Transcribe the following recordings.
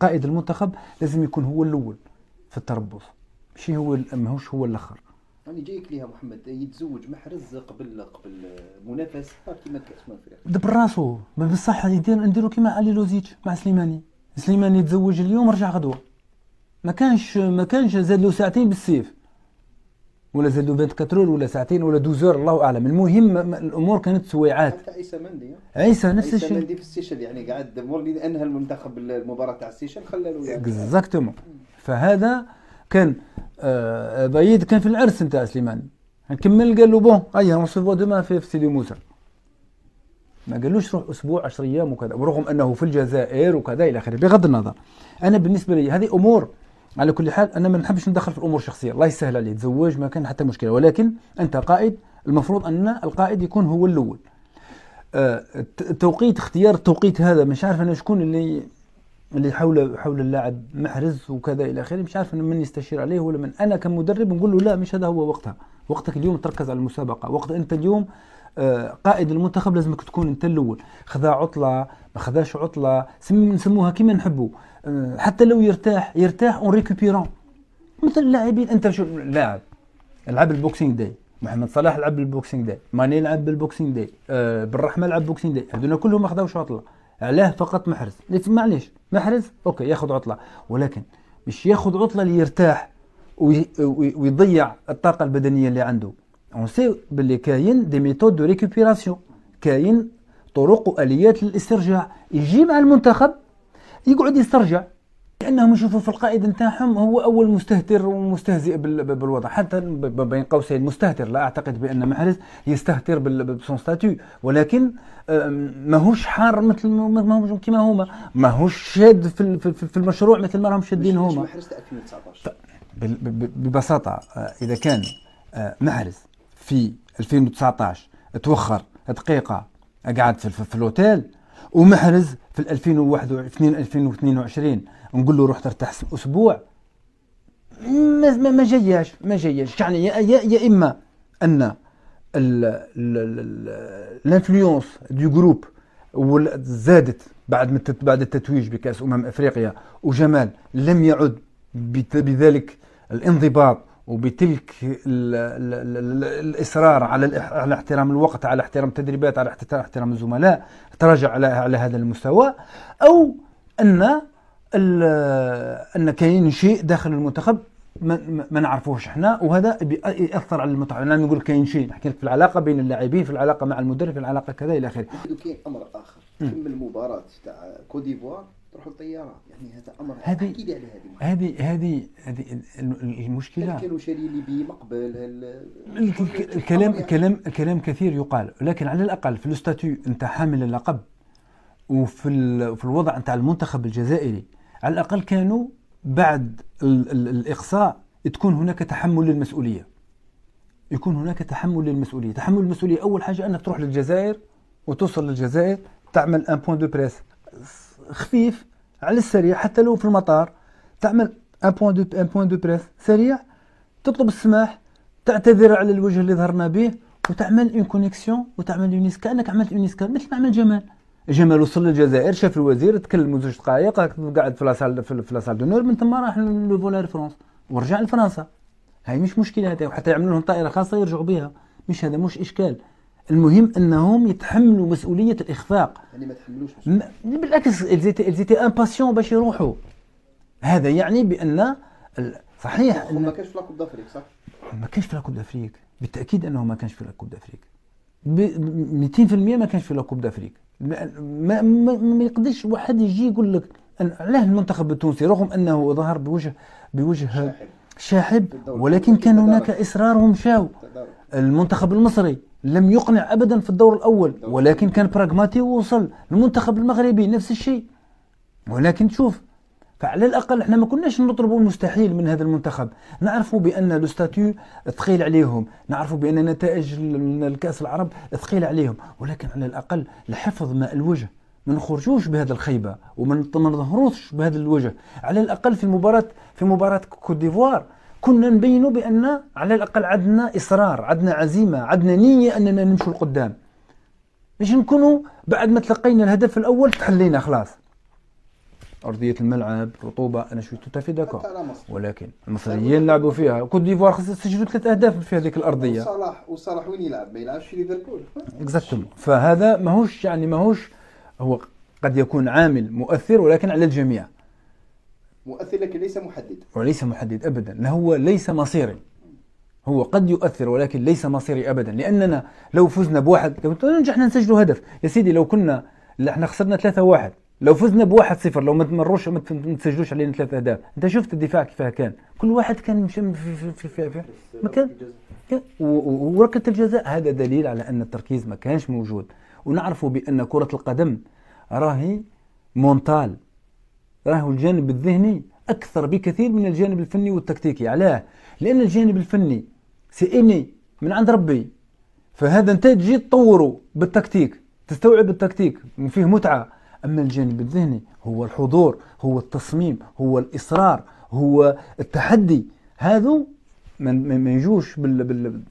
قائد المنتخب لازم يكون هو الاول في التربص ماشي هو ماهوش هو الاخر يعني جايك ليها محمد يتزوج محرز قبل قبل منافس كيما كاس افريقيا دبر راسو بصح نديرو كيما علي لوزيتش مع سليماني سليماني تزوج اليوم رجع غدوه ما كانش ما كانش زاد له ساعتين بالسيف ولا زادوا 24 ولا ساعتين ولا 12 الله اعلم المهم الامور كانت سويعات عيسى مندي عيسى نفس الشيء عيسى مندي في السيشل يعني قعد مورلي انهى المنتخب المباراه تاع السيشل خلى له اكزاكتومون يعني. فهذا كان آه بايد كان في العرس نتاع سليمان نكمل قال له بون اي اون دوما في سيدي موسى ما قالوش روح اسبوع 10 ايام وكذا ورغم انه في الجزائر وكذا الى اخره بغض النظر انا بالنسبه لي هذه امور على كل حال انا ما نحبش ندخل في الامور الشخصيه الله يسهل عليه تزوج ما كان حتى مشكله ولكن انت قائد المفروض ان القائد يكون هو الاول التوقيت آه، اختيار التوقيت هذا مش عارف انا شكون اللي اللي حول حول اللاعب محرز وكذا الى اخره مش عارف من يستشير عليه ولا من انا كمدرب نقول له لا مش هذا هو وقتها وقتك اليوم تركز على المسابقه وقت انت اليوم قائد المنتخب لازمك تكون انت الاول خذا عطله ما خذاش عطله نسموها كيما نحبوا آه، حتى لو يرتاح يرتاح اون ريكوبيرون مثل اللاعبين انت شو لاعب لعب البوكسينغ داي محمد صلاح لعب بالبوكسينغ داي ماني لعب بالبوكسينغ داي أه بالرحمه لعب بوكسينغ داي هذونا كلهم ما خذاوش عطله علاه فقط محرز معليش محرز اوكي ياخذ عطله ولكن مش ياخذ عطله ليرتاح ويضيع الطاقه البدنيه اللي عنده on sait باللي كاين دي ميثود دو ريكوبيراسيون كاين طرق واليات للاسترجاع يجي مع المنتخب يقعد يسترجع لانهم يشوفوا في القائد نتاعهم هو اول مستهتر ومستهزئ بالوضع حتى بين قوسين مستهتر لا اعتقد بان محرز يستهتر بسون ستاتيو ولكن ماهوش حار مثل ماهوش كيما هما ماهوش شاد في المشروع مثل ما راهم شادين هما ببساطه آه، اذا كان آه، محرز في 2019 توخر دقيقه قعد في, في الاوتيل ومحرز في 2021 2022 نقول له روح ترتاح اسبوع ما ما جاياش ما جاياش يعني يا, يا, يا اما ان الانفلونس دي جروب زادت بعد بعد التتويج بكاس امم افريقيا وجمال لم يعد بذلك الانضباط وبتلك الاصرار على على احترام الوقت على احترام التدريبات على احترام الزملاء تراجع على على هذا المستوى او ان ان كاين شيء داخل المنتخب ما, ما نعرفوش احنا وهذا ياثر على المتعه انا نقول كاين شيء نحكي لك في العلاقه بين اللاعبين في العلاقه مع المدرب في العلاقه كذا الى اخره كاين امر اخر م. كم المباراه تاع كوديفوار تروح للطياره يعني هذا امر هذه اكيد على هذه هذه هذه هذه المشكله كانوا شاري ليبي مقبل الكلام الكلام الكلام كثير يقال لكن على الاقل في الستاتيو نتاع حامل اللقب وفي في الوضع نتاع المنتخب الجزائري على الاقل كانوا بعد الاقصاء تكون هناك تحمل للمسؤوليه يكون هناك تحمل للمسؤوليه تحمل المسؤوليه اول حاجه انك تروح للجزائر وتوصل للجزائر تعمل ان بوان دو بريس خفيف على السريع حتى لو في المطار تعمل ان بوان دو ان بوان دو بريس سريع تطلب السماح تعتذر على الوجه اللي ظهرنا به وتعمل اون كونيكسيون وتعمل يونيس كانك عملت يونيس مثل ما عمل جمال جمال وصل للجزائر شاف الوزير تكلم زوج دقائق قاعد في لاسال في لاسال دو نور من تما راح لو فولار فرونس ورجع لفرنسا هاي مش مشكله هذا وحتى يعملوا لهم طائره خاصه يرجعوا بها مش هذا مش اشكال المهم انهم يتحملوا مسؤوليه الاخفاق يعني ما تحملوش بالعكس زيتي باسيون باش يروحوا هذا يعني بان صحيح ما كانش في لاكوب دافريك صح ما كانش في لاكوب دافريك بالتاكيد انه ما كانش في لاكوب دافريك 200% ما كانش في لاكوب دافريك ما, ما, ما يقدرش واحد يجي يقول لك علاه المنتخب التونسي رغم انه ظهر بوجه بوجه شاحب, شاحب ولكن كان هناك اصرار ومشاو المنتخب المصري لم يقنع ابدا في الدور الاول ولكن كان براغماتي ووصل المنتخب المغربي نفس الشيء ولكن شوف فعلى الاقل احنا ما كناش نطلبوا المستحيل من هذا المنتخب نعرفوا بان لو ستاتيو ثقيل عليهم نعرفوا بان نتائج الكاس العرب ثقيل عليهم ولكن على الاقل لحفظ ماء الوجه ما نخرجوش بهذا الخيبه وما نظهروش بهذا الوجه على الاقل في مباراه في مباراه كوت ديفوار كنا نبين بأن على الأقل عندنا إصرار عندنا عزيمة عندنا نية أننا نمشوا لقدام باش نكونوا بعد ما تلقينا الهدف الأول تحلينا خلاص أرضية الملعب رطوبة أنا شو تتفي في ولكن المصريين لعبوا فيها كوت ديفوار سجلوا ثلاث أهداف في هذيك الأرضية وصلاح وصلاح وين يلعب ما يلعبش ليفربول اكزاكتوم فهذا ماهوش يعني ماهوش هو قد يكون عامل مؤثر ولكن على الجميع مؤثر لكن ليس محدد وليس محدد أبدا لا هو ليس مصيري هو قد يؤثر ولكن ليس مصيري أبدا لأننا لو فزنا بواحد لو ننجحنا نسجل هدف يا سيدي لو كنا احنا خسرنا ثلاثة واحد لو فزنا بواحد صفر لو ما تمروش ما تسجلوش علينا ثلاث اهداف انت شفت الدفاع كيفاه كان كل واحد كان مشم في في في, في, في مكان وركله الجزاء هذا دليل على ان التركيز ما كانش موجود ونعرفوا بان كره القدم راهي مونتال راهو الجانب الذهني اكثر بكثير من الجانب الفني والتكتيكي علاه لان الجانب الفني سئني من عند ربي فهذا انت تجي تطوره بالتكتيك تستوعب التكتيك فيه متعه اما الجانب الذهني هو الحضور هو التصميم هو الاصرار هو التحدي هذا ما يجوش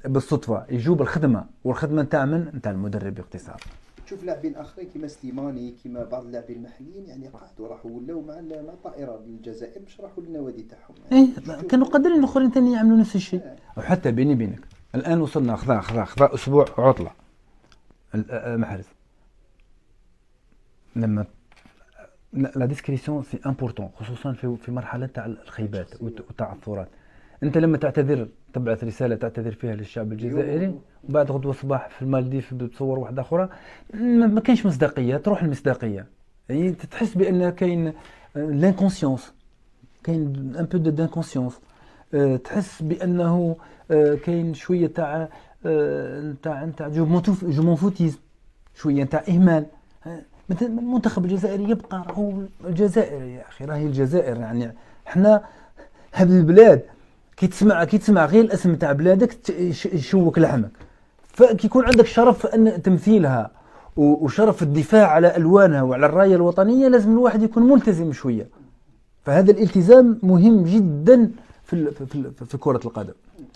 بالصدفه يجوا بالخدمه والخدمه نتاع من نتاع المدرب باختصار شوف لاعبين اخرين كيما سليماني كيما بعض اللاعبين المحليين يعني قعدوا راحوا ولاو مع مع الطائره للجزائر باش راحوا للنوادي تاعهم يعني ايه كانوا قادرين الاخرين ثاني يعملوا نفس الشيء اه. وحتى بيني بينك الان وصلنا خذا خذا خذا اسبوع عطله آه، آه، محرز لما لا ديسكريسيون سي امبورتون خصوصا في في مرحله تاع الخيبات والتعثرات انت لما تعتذر تبعث رساله تعتذر فيها للشعب الجزائري وبعد غدوه الصباح في المالديف بتصور واحده اخرى ما كاينش مصداقيه تروح المصداقيه يعني تحس بان كاين لانكونسيونس كاين ان بو دانكونسيونس تحس بانه آه، كاين شويه تاع آه، تاع تاع جو مونفوتيزم شويه تاع اهمال مثلا المنتخب الجزائري يبقى راهو الجزائر يا اخي راهي الجزائر يعني حنا هذه البلاد كيتسمع كيتسمع غير الاسم تاع بلادك يشوك لحمك فكيكون عندك شرف ان تمثيلها وشرف الدفاع على الوانها وعلى الرايه الوطنيه لازم الواحد يكون ملتزم شويه فهذا الالتزام مهم جدا في في, في كره القدم